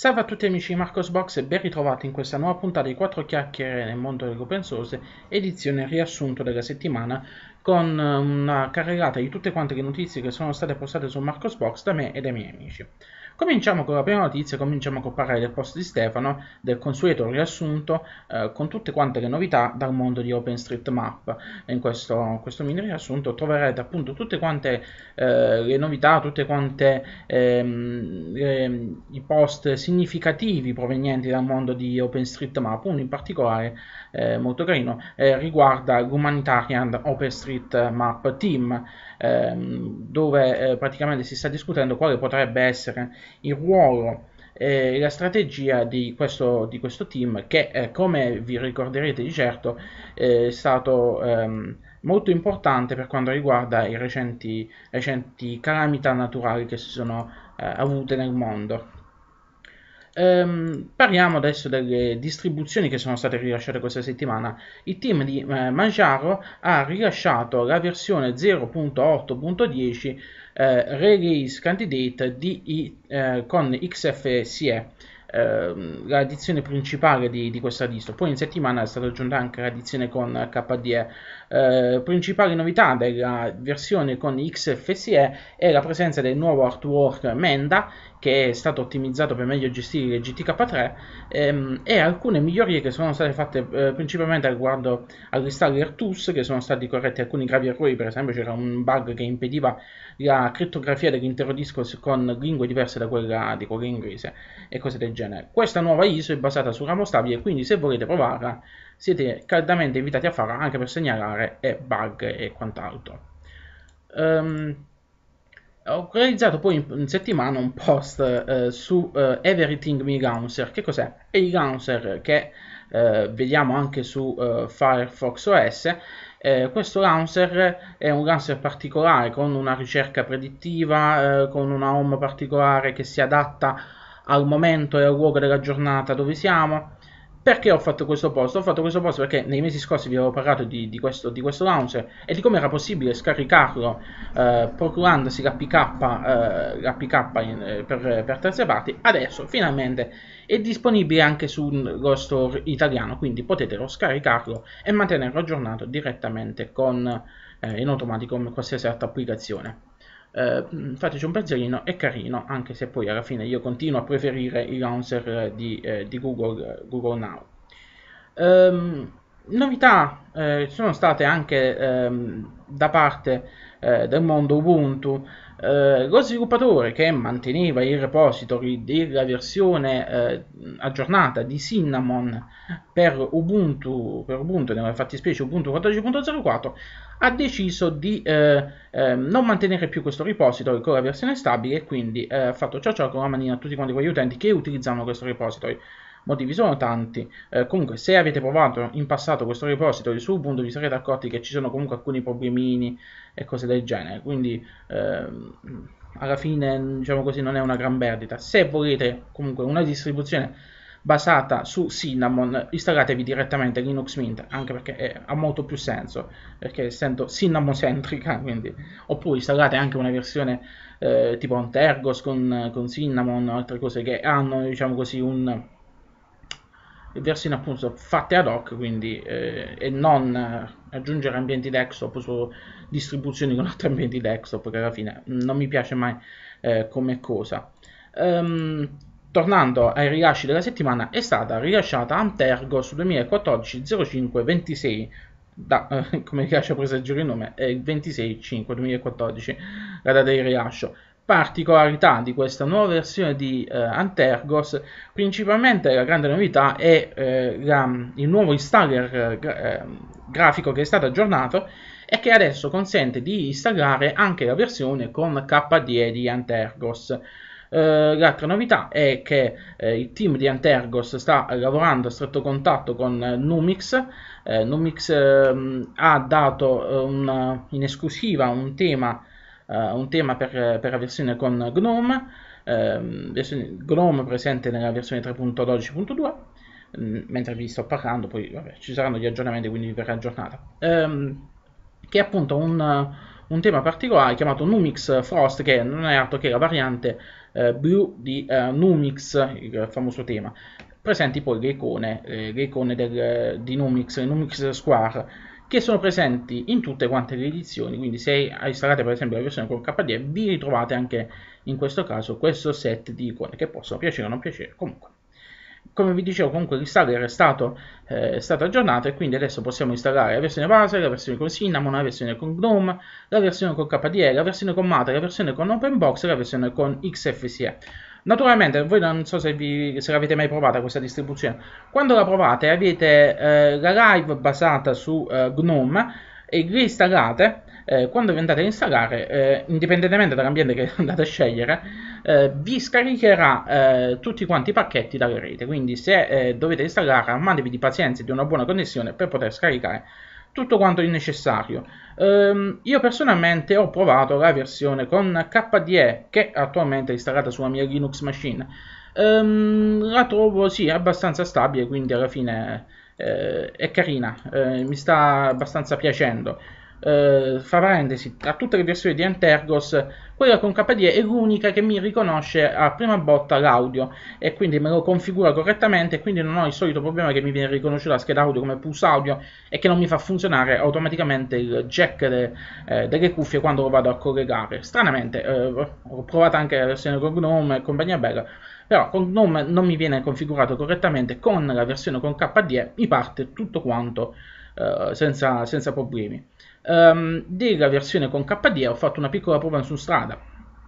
Salve a tutti amici di Marcosbox e ben ritrovati in questa nuova puntata di 4 chiacchiere nel mondo dell'open source, edizione riassunto della settimana, con eh, una carregata di tutte quante le notizie che sono state postate su Marcosbox da me e dai miei amici. Cominciamo con la prima notizia, cominciamo a parlare del post di Stefano, del consueto riassunto eh, con tutte quante le novità dal mondo di OpenStreetMap. In questo, questo, mini riassunto troverete appunto tutte quante eh, le novità, tutte quante ehm, le, ehm, i post significativi provenienti dal mondo di OpenStreetMap, uno in particolare eh, molto carino, eh, riguarda l'Humanitarian Open Street eh, Map Team, ehm, dove eh, praticamente si sta discutendo quale potrebbe essere il ruolo eh, la strategia di questo, di questo team che eh, come vi ricorderete di certo eh, è stato ehm, molto importante per quanto riguarda i recenti, recenti calamità naturali che si sono eh, avute nel mondo. Ehm, parliamo adesso delle distribuzioni che sono state rilasciate questa settimana. Il team di eh, Mangiaro ha rilasciato la versione 0.8.10 eh, Release Candidate di, eh, con XFSE ehm, la edizione principale di, di, questa distro. Poi in settimana è stata aggiunta anche l'edizione con KDE. Eh, principale novità della versione con XFSE è la presenza del nuovo artwork Menda che è stato ottimizzato per meglio gestire il GTK3 ehm, e alcune migliorie che sono state fatte eh, principalmente riguardo al ristallo che sono stati corretti alcuni gravi errori per esempio c'era un bug che impediva la criptografia dell'intero disco con lingue diverse da quella di quella inglese e cose del genere questa nuova ISO è basata su ramo stabile quindi se volete provarla siete caldamente invitati a farla anche per segnalare eh, bug e quant'altro um, ho realizzato poi in, settimana un post eh, su eh, Everything Me Gouncer. Che cos'è? È il Gouncer che eh, vediamo anche su eh, Firefox OS. Eh, questo Gouncer è un Gouncer particolare con una ricerca predittiva, eh, con una home particolare che si adatta al momento e al luogo della giornata dove siamo. Perché ho fatto questo post? Ho fatto questo post perché nei mesi scorsi vi avevo parlato di, di, questo, di questo, launcher e di come era possibile scaricarlo eh, procurandosi l'APK, eh, l'APK in, eh, per, per, terze parti. Adesso finalmente è disponibile anche sullo store italiano, quindi potete scaricarlo e mantenerlo aggiornato direttamente con, eh, in automatico con qualsiasi altra applicazione eh, fateci un pensierino, è carino, anche se poi alla fine io continuo a preferire il launcher di, eh, di Google, Google, Now. Ehm, novità eh, sono state anche ehm, da parte eh, del mondo Ubuntu, eh, lo sviluppatore che manteneva il repository della versione eh, aggiornata di Cinnamon per Ubuntu, per Ubuntu, nella fattispecie Ubuntu 14.04, ha deciso di eh, eh, non mantenere più questo repository con la versione stabile e quindi eh, ha fatto ciao ciao con la manina a tutti quanti quegli utenti che utilizzano questo repository motivi sono tanti. Eh, comunque, se avete provato in passato questo repository su Ubuntu, vi sarete accorti che ci sono comunque alcuni problemini e cose del genere. Quindi, ehm, alla fine, diciamo così, non è una gran perdita. Se volete comunque una distribuzione basata su Cinnamon, installatevi direttamente Linux Mint, anche perché è, ha molto più senso, perché essendo Cinnamon centrica, quindi, oppure installate anche una versione eh, tipo Antergos con, con Cinnamon o altre cose che hanno, diciamo così, un versioni appunto fatte ad hoc quindi eh, e non aggiungere ambienti desktop su distribuzioni con altri ambienti desktop che alla fine non mi piace mai eh, come cosa um, Tornando ai rilasci della settimana, è stata rilasciata Antergo su 2014-05-26, da, eh, come rilascio ha preso il nome, è il 26-5-2014, la data di rilascio. Particolarità di questa nuova versione di eh, Antergos, principalmente la grande novità è eh, la, il nuovo installer eh, gra- eh, grafico che è stato aggiornato e che adesso consente di installare anche la versione con KDE di Antergos. Eh, l'altra novità è che eh, il team di Antergos sta lavorando a stretto contatto con eh, Numix. Eh, Numix ehm, ha dato eh, un, in esclusiva un tema, un tema per, per, la versione con Gnome, ehm, versione, Gnome presente nella versione 3.12.2 mm, mentre vi sto parlando, poi vabbè, ci saranno gli aggiornamenti, quindi vi verrà aggiornata. Ehm, che è appunto un, un tema particolare chiamato Numix Frost, che non è altro che la variante eh, blu di eh, Numix, il famoso tema. Presenti poi le icone, eh, le icone del, eh, di Numix, Numix Square, che sono presenti in tutte quante le edizioni, quindi se installate per esempio la versione con KDE vi ritrovate anche in questo caso questo set di icone che possono piacere o non piacere comunque come vi dicevo comunque l'installer è stato, eh, stato aggiornato e quindi adesso possiamo installare la versione base, la versione con Cinnamon, la versione con GNOME, la versione con KDE, la versione con Mate, la versione con OpenBox e la versione con XFCE. Naturalmente, voi non so se, vi, se l'avete mai provata questa distribuzione, quando la provate avete eh, la live basata su eh, GNOME e vi installate, eh, quando vi andate a installare, eh, indipendentemente dall'ambiente che andate a scegliere, eh, vi scaricherà eh, tutti quanti i pacchetti dalla rete. Quindi se eh, dovete installare, mandatevi di pazienza e di una buona connessione per poter scaricare tutto quanto il necessario. Um, io personalmente ho provato la versione con KDE che attualmente è installata sulla mia Linux machine. Um, la trovo sì abbastanza stabile, quindi alla fine eh, è carina, eh, mi sta abbastanza piacendo. Eh, fra parentesi, tra tutte le versioni di Antergos quella con KDE è l'unica che mi riconosce a prima botta l'audio e quindi me lo configura correttamente e quindi non ho il solito problema che mi viene riconosciuta la scheda audio come pulse audio e che non mi fa funzionare automaticamente il jack de, eh, delle cuffie quando lo vado a collegare. Stranamente, eh, ho provato anche la versione con Gnome e compagnia bella, però con Gnome non mi viene configurato correttamente, con la versione con KDE mi parte tutto quanto eh, senza, senza problemi um, ehm, della versione con KDE ho fatto una piccola prova su strada.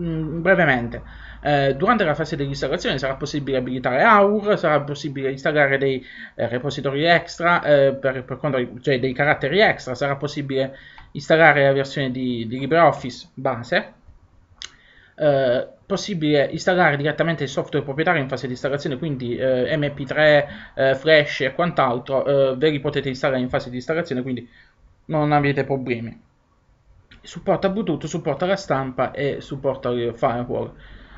Mm, brevemente, eh, durante la fase dell'installazione sarà possibile abilitare AUR, sarà possibile installare dei eh, repository extra, eh, per, per quanto, cioè dei caratteri extra, sarà possibile installare la versione di, di LibreOffice base. Eh, possibile installare direttamente il software proprietario in fase di installazione, quindi eh, MP3, eh, Flash e quant'altro, eh, ve li potete installare in fase di installazione, quindi non avete problemi. Supporta Bluetooth, supporta la stampa e supporta il firewall.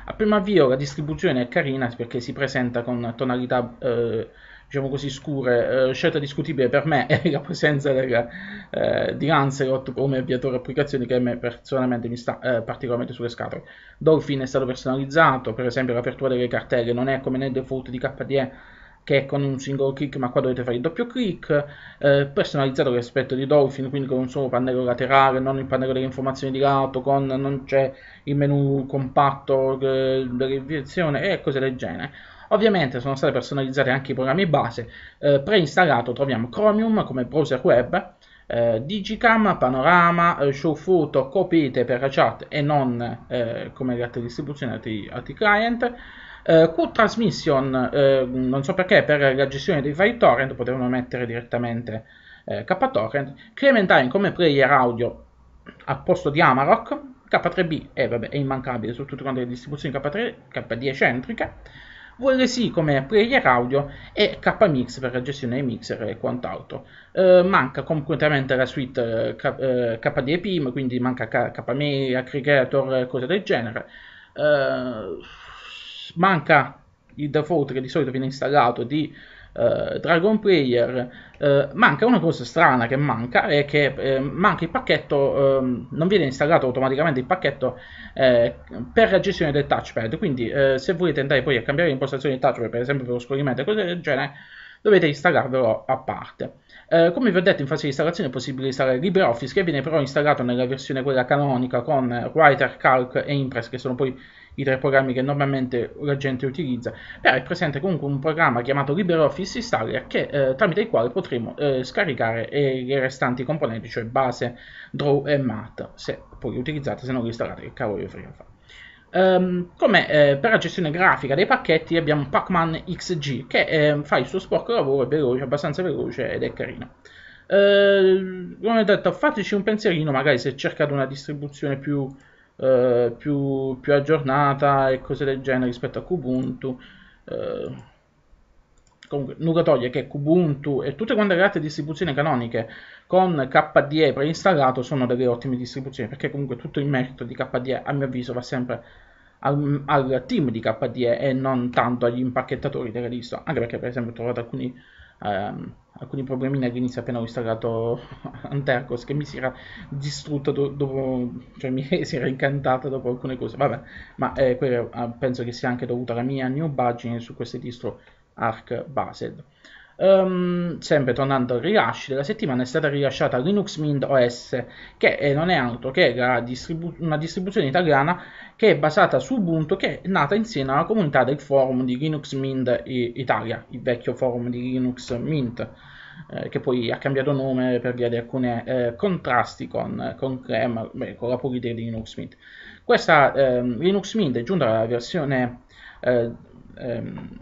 A primo avvio la distribuzione è carina perché si presenta con tonalità eh, diciamo così scure, eh, scelta discutibile per me è la presenza del, eh, di Lancelot come avviatore applicazioni che a me, personalmente mi sta eh, particolarmente sulle scatole. Dolphin è stato personalizzato, per esempio l'apertura delle cartelle non è come nel default di KDE che è con un singolo click, ma qua dovete fare il doppio click, eh, personalizzato rispetto di Dolphin, quindi con un solo pannello laterale, non il pannello delle informazioni di lato, con, non c'è il menu compatto eh, delle direzioni e cose del genere. Ovviamente sono state personalizzate anche i programmi base, eh, preinstallato troviamo Chromium come browser web, eh, Digicam, Panorama, eh, Showfoto, Copite per la chat e non eh, come altre distribuzioni, altri, altri client, eh, Q-Transmission, eh, non so perché, per la gestione dei file torrent potevano mettere direttamente eh, k Clementine come player audio al posto di Amarok. K3B eh, vabbè, è immancabile su tutte le distribuzioni K3, K10 centriche. VLC come player audio e KMix per la gestione dei mixer e quant'altro. Eh, manca completamente la suite eh, K, eh, KDEPIM, quindi manca K, KMedia, Creator cose del genere. Eh, manca il default che di solito viene installato di eh, Dragon Player, eh, manca una cosa strana che manca è che eh, manca il pacchetto, ehm, non viene installato automaticamente il pacchetto eh, per la gestione del touchpad, quindi eh, se volete andare poi a cambiare l'impostazione del touchpad, per esempio per lo scorrimento e cose del genere, dovete installarvelo a parte. Eh, come vi ho detto in fase di installazione è possibile installare LibreOffice che viene però installato nella versione quella canonica con Writer, Calc e Impress che sono poi i tre programmi che normalmente la gente utilizza, però è presente comunque un programma chiamato LibreOffice Installer che, eh, tramite il quale potremo eh, scaricare eh, le restanti componenti, cioè base, draw e mat, se poi li utilizzate, se non li installate, che cavolo io frega fare. Um, come eh, per la gestione grafica dei pacchetti abbiamo Pacman XG che eh, fa il suo sporco lavoro, è veloce, abbastanza veloce ed è carino. Uh, come ho detto, fateci un pensierino magari se cercate una distribuzione più eh, più, più, aggiornata e cose del genere rispetto a Kubuntu. Eh, comunque, nulla toglie che Kubuntu e tutte quante le altre distribuzioni canoniche con KDE preinstallato sono delle ottime distribuzioni perché comunque tutto il merito di KDE a mio avviso va sempre al, al team di KDE e non tanto agli impacchettatori della lista anche perché per esempio ho trovato alcuni ehm, alcuni problemini all'inizio appena ho installato Antercos che mi si era distrutta do- dopo, cioè mi si era incantata dopo alcune cose, vabbè, ma eh, ah, penso che sia anche dovuta alla mia newbagine su queste distro Arc Based. Um, sempre tornando al rilascio della settimana, è stata rilasciata Linux Mint OS, che eh, non è altro che distribu- una distribuzione italiana che è basata su Ubuntu, che è nata insieme alla comunità del forum di Linux Mint Italia, il vecchio forum di Linux Mint. Eh, che poi ha cambiato nome per via di alcuni eh, contrasti con, con, Krem, beh, con la politica di Linux Mint. Questa ehm, Linux Mint è giunta alla versione eh, ehm,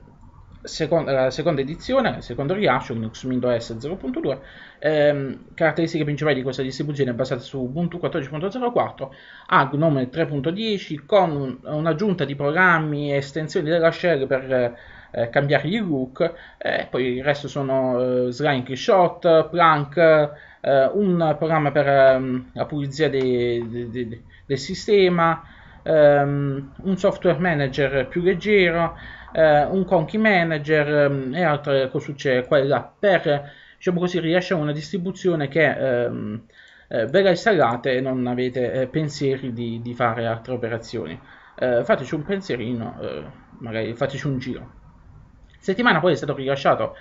seconda, la seconda edizione, secondo rilascio, Linux Mint OS 0.2, ehm, caratteristiche principali di questa distribuzione basata su Ubuntu 14.04, ha GNOME 3.10 con un'aggiunta di programmi e estensioni della shell per eh, cambiare gli look, eh, poi il resto sono eh, Slime Shot, Plank, eh, un programma per ehm, la pulizia de, de, de, del sistema, ehm, un software manager più leggero, eh, un conky manager ehm, e altre cose quella per diciamo così rilasciare una distribuzione che ehm, eh, ve la installate e non avete eh, pensieri di, di, fare altre operazioni eh, fateci un pensierino eh, magari fateci un giro settimana poi è stato rilasciato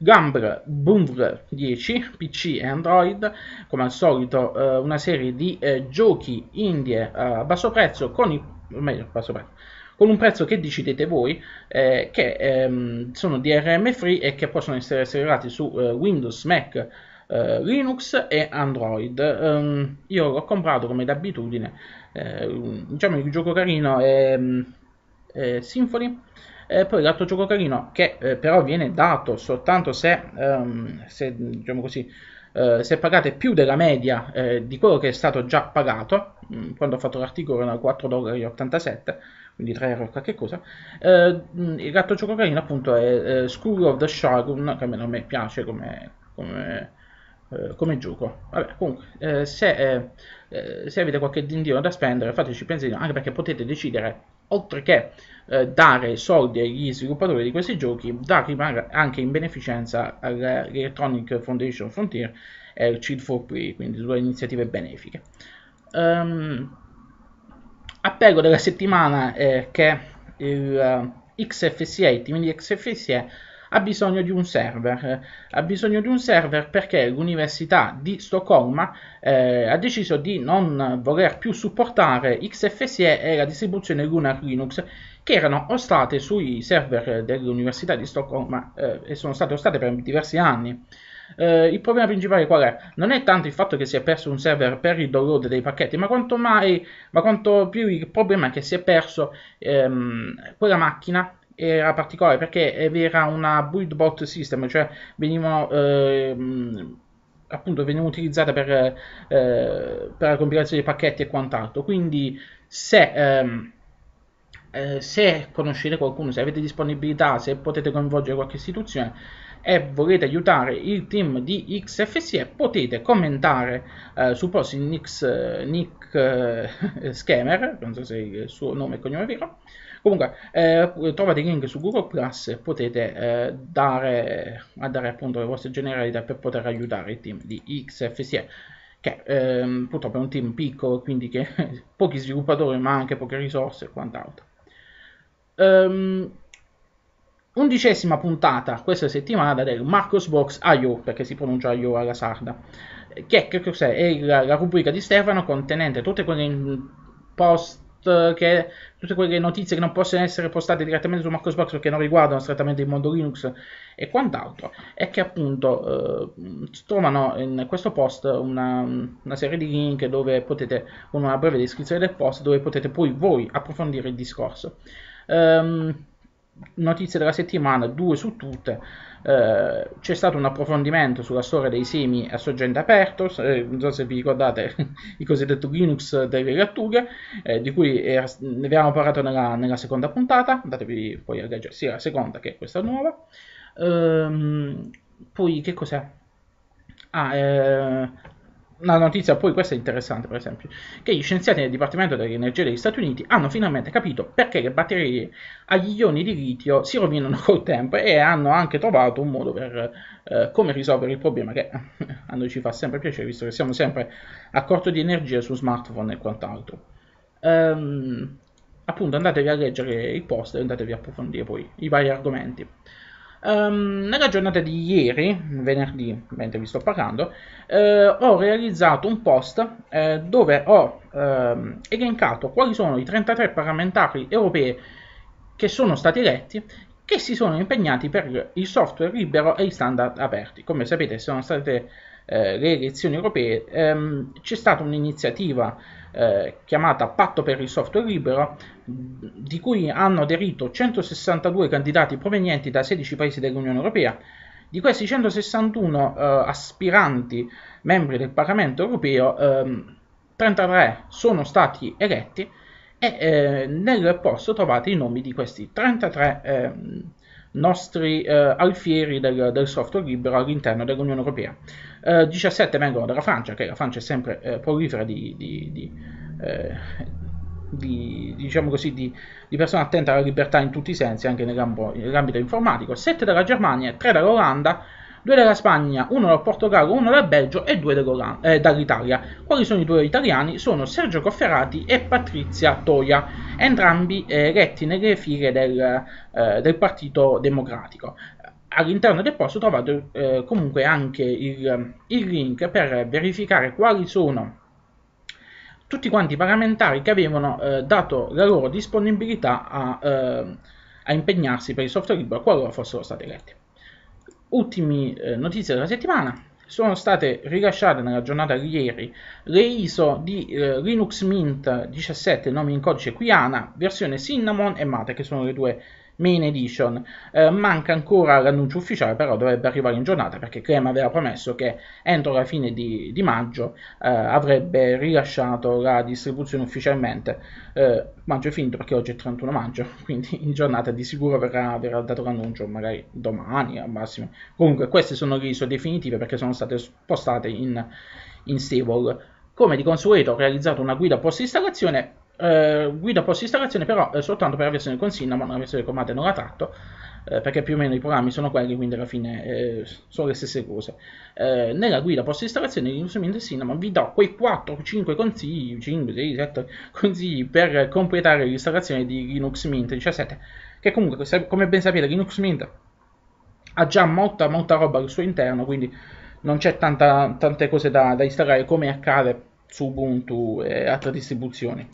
Gumbr Boomr 10 PC e Android, come al solito eh, una serie di eh, giochi indie eh, a basso prezzo con i o meglio, passo bene, con un prezzo che decidete voi, eh, che ehm, sono DRM free e che possono essere eseguiti su eh, Windows, Mac, eh, Linux e Android. Um, io l'ho comprato come d'abitudine, eh, diciamo il gioco carino è, è eh, Symphony. E poi l'altro gioco carino che eh, però viene dato soltanto se, um, se diciamo così, eh, se pagate più della media eh, di quello che è stato già pagato, mh, mm, quando ho fatto l'articolo erano 4,87 dollari, quindi 3 euro qualche cosa, eh, mm, il gatto gioco carino appunto è eh, School of the Shogun, che a me non mi piace come, come, eh, come gioco. Vabbè, comunque, se, se, avete qualche dindino da spendere fateci pensare, anche perché potete decidere oltre che eh, dare soldi agli sviluppatori di questi giochi da rimare anche in beneficenza all'Electronic Foundation Frontier e al Chill for Free, quindi due iniziative benefiche. Um, ehm, appello della settimana è eh, che il uh, eh, XFCE, i team di XFCE ha bisogno di un server. Ha bisogno di un server perché l'Università di Stoccolma eh, ha deciso di non voler più supportare XFSE e la distribuzione Lunar Linux che erano ostate sui server dell'Università di Stoccolma eh, e sono state ostate per diversi anni. Eh, il problema principale qual è? Non è tanto il fatto che si è perso un server per il download dei pacchetti, ma quanto, mai, ma quanto più il problema è che si è perso ehm, quella macchina era particolare perché era una build bot system, cioè venivano ehm, appunto veniva utilizzata per, eh, per, la compilazione dei pacchetti e quant'altro. Quindi se, ehm, eh, se, conoscete qualcuno, se avete disponibilità, se potete coinvolgere qualche istituzione e volete aiutare il team di XFSE, potete commentare eh, su post in Nick, Nick eh, Schemer, non so se il suo nome e cognome è vero, Comunque, eh, trovate il link su Google Plus e potete eh, dare, dare, appunto le vostre generalità per poter aiutare il team di XFSE che ehm, purtroppo è un team piccolo, quindi che pochi sviluppatori ma anche poche risorse e quant'altro. Um, undicesima puntata questa settimana del Marcos Box IO, perché si pronuncia IO alla sarda, che, che cos'è? È la, la, rubrica di Stefano contenente tutte quelle post eh, che tutte quelle notizie che non possono essere postate direttamente su Marcosbox perché non riguardano strettamente il mondo Linux e quant'altro, è che appunto eh, trovano in questo post una, una, serie di link dove potete, con una breve descrizione del post dove potete poi voi approfondire il discorso. Um, notizie della settimana, due su tutte. Eh, c'è stato un approfondimento sulla storia dei semi a sorgente aperto, eh, non so se vi ricordate il cosiddetto Linux delle lattughe, eh, di cui era, ne abbiamo parlato nella, nella, seconda puntata, andatevi poi a leggere sia la seconda che questa nuova. Ehm, poi che cos'è? Ah, eh, una notizia, poi questa è interessante per esempio, che gli scienziati del Dipartimento dell'Energia degli Stati Uniti hanno finalmente capito perché le batterie agli ioni di litio si rovinano col tempo e hanno anche trovato un modo per eh, come risolvere il problema che a noi ci fa sempre piacere visto che siamo sempre a corto di energia su smartphone e quant'altro. Ehm, appunto andatevi a leggere il post e andatevi a approfondire poi i vari argomenti. Um, nella giornata di ieri, venerdì, mentre vi sto parlando, eh, ho realizzato un post eh, dove ho eh, elencato quali sono i 33 parlamentari europei che sono stati eletti che si sono impegnati per il software libero e i standard aperti. Come sapete, sono state eh, le elezioni europee, ehm, c'è stata un'iniziativa eh, chiamata Patto per il Software Libero, di cui hanno aderito 162 candidati provenienti da 16 paesi dell'Unione Europea. Di questi 161 eh, aspiranti membri del Parlamento Europeo, ehm, 33 sono stati eletti e eh, nel posto trovate i nomi di questi 33 eh, nostri eh, alfieri del, del, software libero all'interno dell'Unione Europea. Eh, 17 vengono dalla Francia, che la Francia è sempre eh, prolifera di, di, di, eh, di, diciamo così, di, persone attente alla libertà in tutti i sensi, anche nell'ambito informatico, 7 dalla Germania, 3 dall'Olanda, due dalla Spagna, uno dal Portogallo, uno dal Belgio e due eh, dall'Italia. Quali sono i due italiani? Sono Sergio Cofferati e Patrizia Toia, entrambi eh, eletti nelle file del, eh, del Partito Democratico all'interno del posto trovate eh, comunque anche il, il, link per verificare quali sono tutti quanti i parlamentari che avevano eh, dato la loro disponibilità a, eh, a impegnarsi per il software libero qualora fossero stati eletti ultime eh, notizie della settimana sono state rilasciate nella giornata di ieri le ISO di eh, Linux Mint 17 nomi in codice Quiana, versione Cinnamon e Mate, che sono le due Main Edition. Eh, manca ancora l'annuncio ufficiale, però dovrebbe arrivare in giornata perché Clem aveva promesso che entro la fine di, di maggio eh, avrebbe rilasciato la distribuzione ufficialmente. Eh, maggio è finito perché oggi è 31 maggio, quindi in giornata di sicuro verrà, verrà dato l'annuncio, magari domani al massimo. Comunque queste sono le ISO definitive perché sono state spostate in, in stable. Come di consueto ho realizzato una guida post installazione eh, guida post installazione però eh, soltanto per la versione con Cinnamon, la versione con Mate non la tratto, eh, perché più o meno i programmi sono quelli, quindi alla fine eh, sono le stesse cose. Eh, nella guida post installazione di Linux Cinnamon vi do quei 4-5 consigli, 5, 6, 7 consigli per completare l'installazione di Linux Mint 17, che comunque come ben sapete Linux Mint ha già molta, molta roba al suo interno, quindi non c'è tanta, tante cose da, da installare come accade su Ubuntu e altre distribuzioni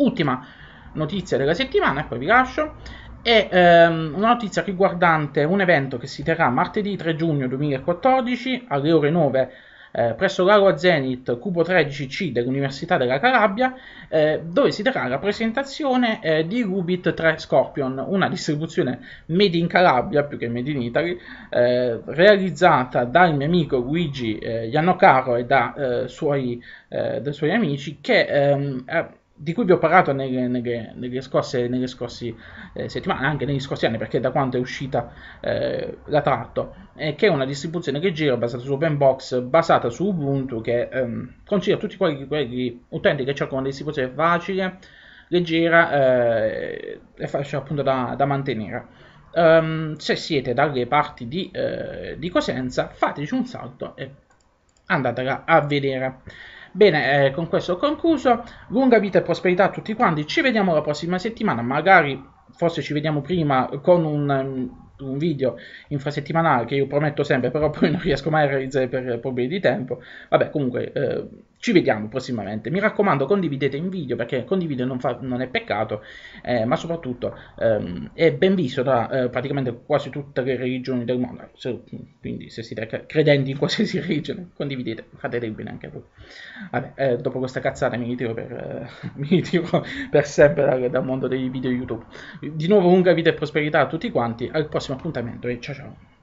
ultima notizia della settimana e poi vi lascio è ehm, una notizia riguardante un evento che si terrà martedì 3 giugno 2014 alle ore 9 eh, presso l'Aula Zenit Cubo 13C dell'Università della Calabria, eh, dove si terrà la presentazione eh, di Rubit 3 Scorpion, una distribuzione made in Calabria più che made in Italy, eh, realizzata dal mio amico Luigi eh, Iannocaro e da, eh, suoi, dai suoi amici, che ehm, di cui vi ho parlato nelle, nelle, nelle scorse, nelle scorse eh, settimane, anche negli scorsi anni, perché da quando è uscita eh, la tratto, eh, che è una distribuzione leggera basata su OpenBox, basata su Ubuntu, che ehm, consiglia a tutti quelli, quelli, utenti che cercano una distribuzione facile, leggera eh, e facile appunto da, da mantenere. Um, se siete dalle parti di, eh, di Cosenza, fateci un salto e andatela a vedere. Bene, eh, con questo ho concluso. Lunga vita e prosperità a tutti quanti. Ci vediamo la prossima settimana. Magari, forse ci vediamo prima con un... Um, un video infrasettimanale che io prometto sempre, però poi non riesco mai a realizzare per problemi di tempo. Vabbè, comunque eh, ci vediamo prossimamente. Mi raccomando, condividete in video perché condividere non, fa, non è peccato, eh, ma soprattutto ehm, è ben visto da eh, praticamente quasi tutte le religioni del mondo. Se, quindi, se siete credenti in qualsiasi religione, condividete, fate del bene anche voi. Vabbè, eh, dopo questa cazzata mi ritiro per, eh, mi ritiro per sempre dal, dal mondo dei video YouTube. Di nuovo, lunga vita e prosperità a tutti quanti. Al prossimo apuntamiento y ciao Ciao.